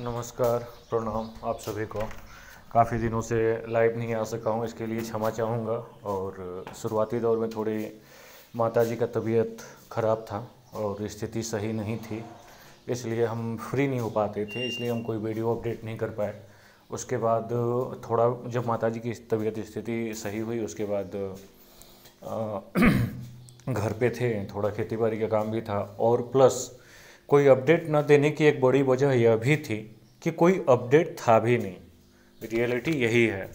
नमस्कार प्रणाम आप सभी को काफ़ी दिनों से लाइव नहीं आ सका हूँ इसके लिए क्षमा चाहूँगा और शुरुआती दौर में थोड़ी माता जी का तबीयत ख़राब था और स्थिति सही नहीं थी इसलिए हम फ्री नहीं हो पाते थे इसलिए हम कोई वीडियो अपडेट नहीं कर पाए उसके बाद थोड़ा जब माता जी की तबीयत स्थिति सही हुई उसके बाद घर पे थे थोड़ा खेती बाड़ी का काम भी था और प्लस कोई अपडेट न देने की एक बड़ी वजह यह भी थी कि कोई अपडेट था भी नहीं रियलिटी यही है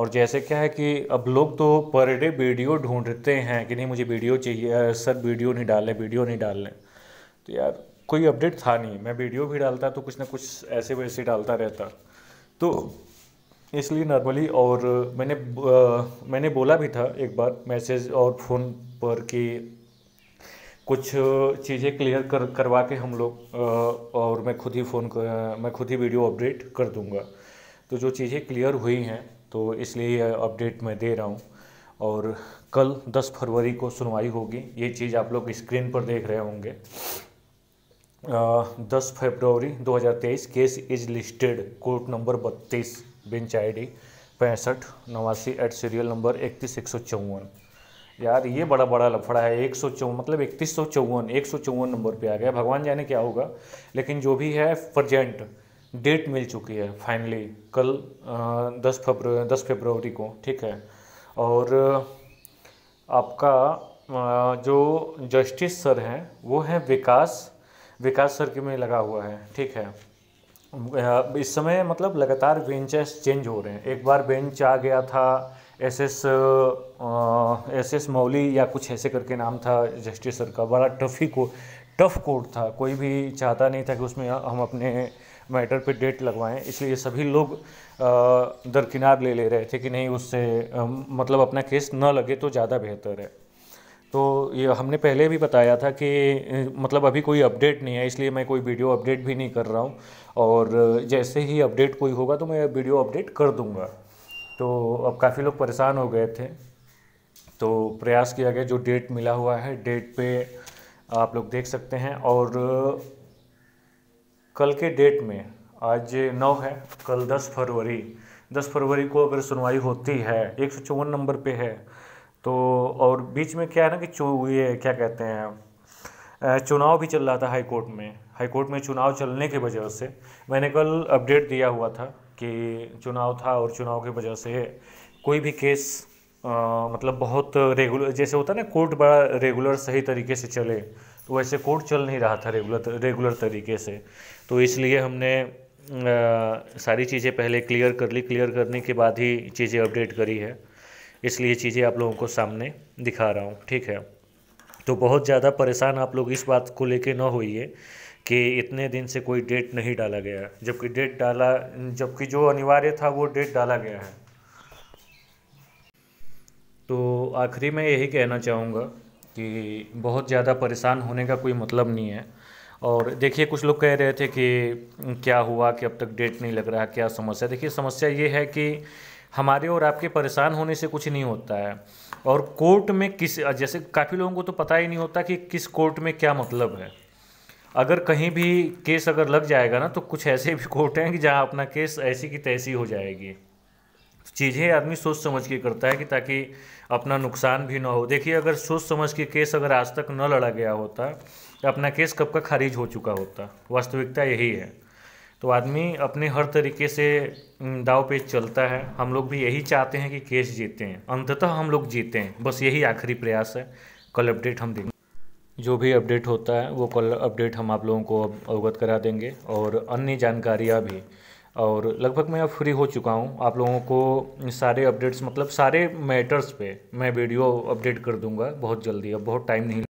और जैसे क्या है कि अब लोग तो पर डे वीडियो ढूंढते हैं कि नहीं मुझे वीडियो चाहिए सर वीडियो नहीं डालें वीडियो नहीं डाल तो यार कोई अपडेट था नहीं मैं वीडियो भी डालता तो कुछ ना कुछ ऐसे वैसे डालता रहता तो इसलिए नॉर्मली और मैंने आ, मैंने बोला भी था एक बार मैसेज और फ़ोन पर कि कुछ चीज़ें क्लियर कर करवा के हम लोग और मैं खुद ही फ़ोन मैं खुद ही वीडियो अपडेट कर दूंगा तो जो चीज़ें क्लियर हुई हैं तो इसलिए अपडेट मैं दे रहा हूँ और कल 10 फरवरी को सुनवाई होगी ये चीज़ आप लोग स्क्रीन पर देख रहे होंगे दस फरवरी 2023 case is listed court number बत्तीस बेंच आई डी पैंसठ नवासी एट सीरियल नंबर इकतीस एक सौ चौवन यार ये बड़ा बड़ा लफड़ा है एक सौ चौ मतलब इकतीस सौ चौवन एक सौ चौवन नंबर पे आ गया भगवान जाने क्या होगा लेकिन जो भी है प्रजेंट डेट मिल चुकी है फाइनली कल दस फेबर दस फेबरवरी को ठीक है और आपका जो जस्टिस सर हैं वो हैं विकास विकास सर के में लगा हुआ है ठीक है इस समय मतलब लगातार बेंचेस चेंज हो रहे हैं एक बार बेंच आ गया था S S S S Mauli या कुछ ऐसे करके नाम था जस्टिस सर का बड़ा टफ ही को टफ कोर्ट था कोई भी चाहता नहीं था कि उसमें हम अपने मैटर पे डेट लगवाएं इसलिए सभी लोग दरकिनार ले ले रहे थे कि नहीं उससे मतलब अपना केस न लगे तो ज़्यादा बेहतर है तो ये हमने पहले भी बताया था कि मतलब अभी कोई अपडेट नहीं है इसलिए मैं कोई वीडियो अपडेट भी नहीं कर रहा हूँ और जैसे ही अपडेट कोई होगा तो मैं वीडियो अपडेट कर दूँगा तो अब काफ़ी लोग परेशान हो गए थे तो प्रयास किया गया जो डेट मिला हुआ है डेट पे आप लोग देख सकते हैं और कल के डेट में आज नौ है कल दस फरवरी दस फरवरी को अगर सुनवाई होती है एक सौ चौवन नंबर पे है तो और बीच में क्या है ना कि चो ये क्या कहते हैं चुनाव भी चल रहा था हाई कोर्ट में हाई कोर्ट में चुनाव चलने की वजह से मैंने कल अपडेट दिया हुआ था कि चुनाव था और चुनाव की वजह से कोई भी केस आ, मतलब बहुत रेगुलर जैसे होता है ना कोर्ट बड़ा रेगुलर सही तरीके से चले तो वैसे कोर्ट चल नहीं रहा था रेगुलर रेगुलर तरीके से तो इसलिए हमने आ, सारी चीज़ें पहले क्लियर कर ली क्लियर करने के बाद ही चीज़ें अपडेट करी है इसलिए चीज़ें आप लोगों को सामने दिखा रहा हूँ ठीक है तो बहुत ज़्यादा परेशान आप लोग इस बात को लेके ना होइए कि इतने दिन से कोई डेट नहीं डाला गया जबकि डेट डाला जबकि जो अनिवार्य था वो डेट डाला गया है तो आखिरी में यही कहना चाहूँगा कि बहुत ज़्यादा परेशान होने का कोई मतलब नहीं है और देखिए कुछ लोग कह रहे थे कि क्या हुआ कि अब तक डेट नहीं लग रहा क्या समस्या देखिए समस्या ये है कि हमारे और आपके परेशान होने से कुछ नहीं होता है और कोर्ट में किस जैसे काफ़ी लोगों को तो पता ही नहीं होता कि किस कोर्ट में क्या मतलब है अगर कहीं भी केस अगर लग जाएगा ना तो कुछ ऐसे भी कोर्ट हैं कि जहाँ अपना केस ऐसी की तैसी हो जाएगी चीज़ें आदमी सोच समझ के करता है कि ताकि अपना नुकसान भी ना हो देखिए अगर सोच समझ के केस अगर आज तक न लड़ा गया होता तो अपना केस कब का खारिज हो चुका होता वास्तविकता यही है तो आदमी अपने हर तरीके से दाव पे चलता है हम लोग भी यही चाहते हैं कि केस जीते हैं अंततः हम लोग जीते हैं बस यही आखिरी प्रयास है कल अपडेट हम देंगे जो भी अपडेट होता है वो कल अपडेट हम आप लोगों को अवगत करा देंगे और अन्य जानकारियाँ भी और लगभग मैं अब फ्री हो चुका हूँ आप लोगों को सारे अपडेट्स मतलब सारे मैटर्स पे मैं वीडियो अपडेट कर दूंगा बहुत जल्दी अब बहुत टाइम नहीं